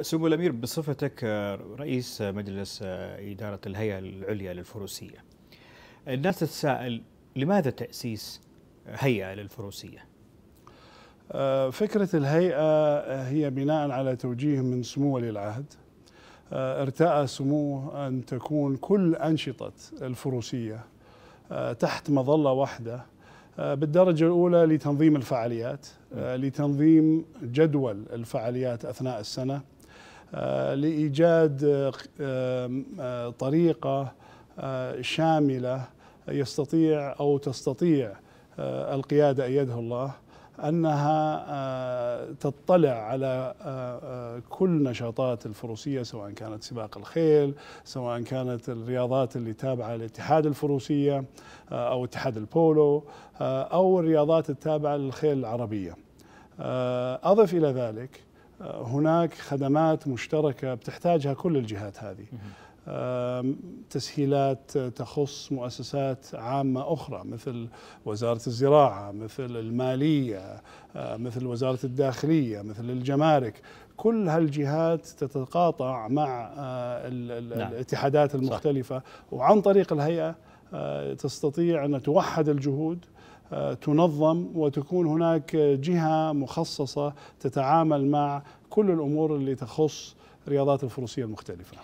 سمو الامير بصفتك آه، رئيس مجلس آه، اداره الهيئه العليا للفروسيه الناس تتساءل لماذا تاسيس هيئه للفروسيه؟ آه، فكره الهيئه هي بناء على توجيه من سمو ولي العهد ارتأى سموه ان تكون كل انشطه الفروسيه تحت مظله واحده بالدرجة الأولى لتنظيم الفعاليات لتنظيم جدول الفعاليات أثناء السنة آه، لايجاد آه، آه، طريقه شامله يستطيع او تستطيع القياده ايده الله انها تطلع على كل نشاطات الفروسيه سواء كانت سباق الخيل، سواء كانت الرياضات اللي تابعه لاتحاد الفروسيه او اتحاد البولو او الرياضات التابعه للخيل العربيه. اضف الى ذلك هناك خدمات مشتركه بتحتاجها كل الجهات هذه تسهيلات تخص مؤسسات عامة أخرى مثل وزارة الزراعة مثل المالية مثل وزارة الداخلية مثل الجمارك كل هالجهات تتقاطع مع نعم. الاتحادات المختلفة وعن طريق الهيئة تستطيع أن توحد الجهود تنظم وتكون هناك جهة مخصصة تتعامل مع كل الأمور اللي تخص رياضات الفروسية المختلفة